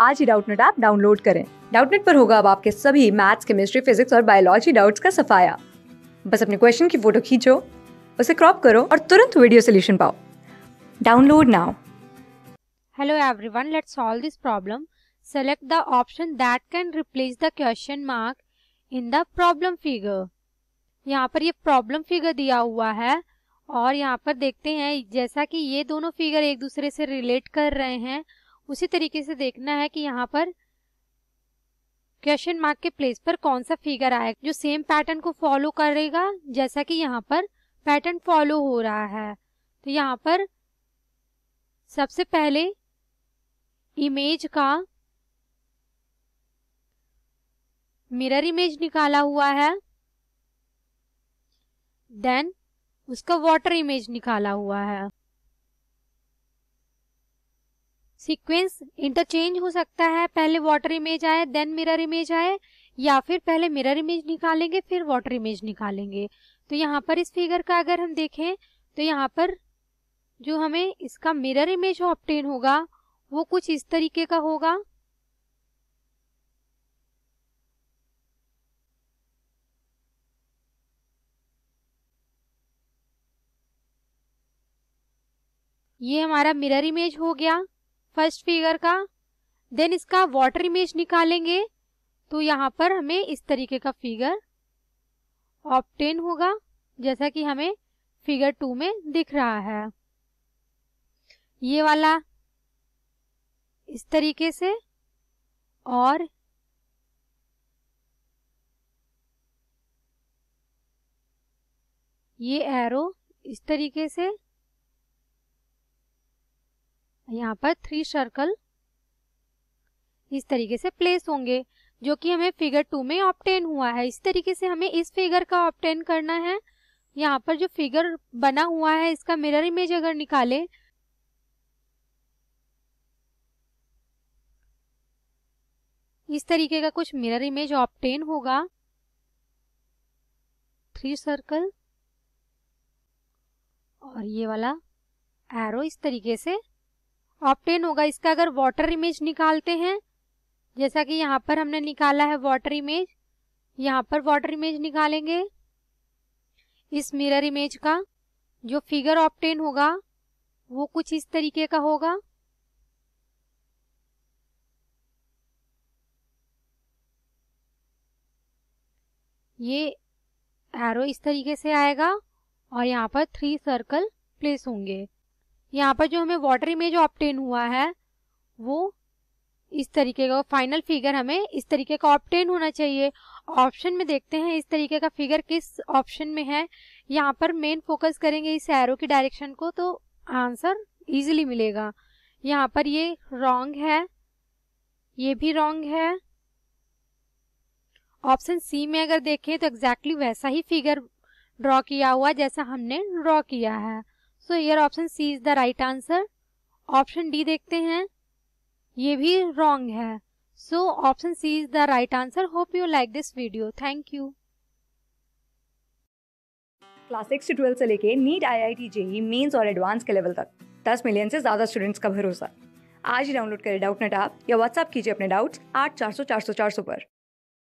आज ही Doubtnut app download करें डाउटनेट पर होगा अब आपके सभी मैथ्स केमिस्ट्री फिजिक्स और बायोलॉजी डाउट्स का सफाया बस अपने क्वेश्चन की फोटो खींचो उसे क्रॉप करो और तुरंत वीडियो सोल्यूशन पाओ download now hello everyone let's solve this problem select the option that can replace the question mark in the problem figure यहाँ पर ये प्रॉब्लम फिगर दिया हुआ है और यहाँ पर देखते हैं जैसा कि ये दोनों फिगर एक दूसरे से रिलेट कर रहे हैं उसी तरीके से देखना है कि यहाँ पर क्वेश्चन मार्क के प्लेस पर कौन सा फिगर आएगा जो सेम पैटर्न को फॉलो करेगा जैसा कि यहाँ पर पैटर्न फॉलो हो रहा है तो यहाँ पर सबसे पहले इमेज का मिरर इमेज निकाला हुआ है देन उसका वाटर इमेज निकाला हुआ है सीक्वेंस इंटरचेंज हो सकता है पहले वाटर इमेज आए देन मिरर इमेज आए या फिर पहले मिरर इमेज निकालेंगे फिर वाटर इमेज निकालेंगे तो यहाँ पर इस फिगर का अगर हम देखें तो यहाँ पर जो हमें इसका मिरर इमेज ऑप्टेन होगा वो कुछ इस तरीके का होगा ये हमारा मिरर इमेज हो गया फर्स्ट फिगर का देन इसका वाटर इमेज निकालेंगे तो यहाँ पर हमें इस तरीके का फिगर ऑप्टेन होगा जैसा कि हमें फिगर टू में दिख रहा है ये वाला इस तरीके से और ये एरो इस तरीके से यहाँ पर थ्री सर्कल इस तरीके से प्लेस होंगे जो कि हमें फिगर टू में ऑप्टेन हुआ है इस तरीके से हमें इस फिगर का ऑप्टेन करना है यहाँ पर जो फिगर बना हुआ है इसका मिरर इमेज अगर निकाले इस तरीके का कुछ मिरर इमेज ऑप्टेन होगा थ्री सर्कल और ये वाला एरो इस तरीके से ऑप्टेन होगा इसका अगर वाटर इमेज निकालते हैं जैसा कि यहाँ पर हमने निकाला है वाटर इमेज यहाँ पर वाटर इमेज निकालेंगे इस मिरर इमेज का जो फिगर ऑप्टेन होगा वो कुछ इस तरीके का होगा ये एरो इस तरीके से आएगा और यहाँ पर थ्री सर्कल प्लेस होंगे यहाँ पर जो हमें वाटर इमेज ऑप्टेन हुआ है वो इस तरीके का फाइनल फिगर हमें इस तरीके का ऑप्टेन होना चाहिए ऑप्शन में देखते हैं इस तरीके का फिगर किस ऑप्शन में है यहाँ पर मेन फोकस करेंगे इस एरो की डायरेक्शन को तो आंसर इजीली मिलेगा यहाँ पर ये रॉन्ग है ये भी रॉन्ग है ऑप्शन सी में अगर देखें तो एग्जैक्टली exactly वैसा ही फिगर ड्रॉ किया हुआ जैसा हमने ड्रॉ किया है so here option C is the right answer option D देखते हैं ये भी रॉन्ग है so option C is the right answer hope you like this video thank you class six से ट्वेल्थ से लेके NEET I I T JEE Mains और advance के लेवल तक दस मिलियन से ज़्यादा स्टूडेंट्स का भरोसा आज ही डाउनलोड करें डाउट नेट आप या व्हाट्सअप कीजिए अपने डाउट्स आठ चार सौ चार सौ चार सौ पर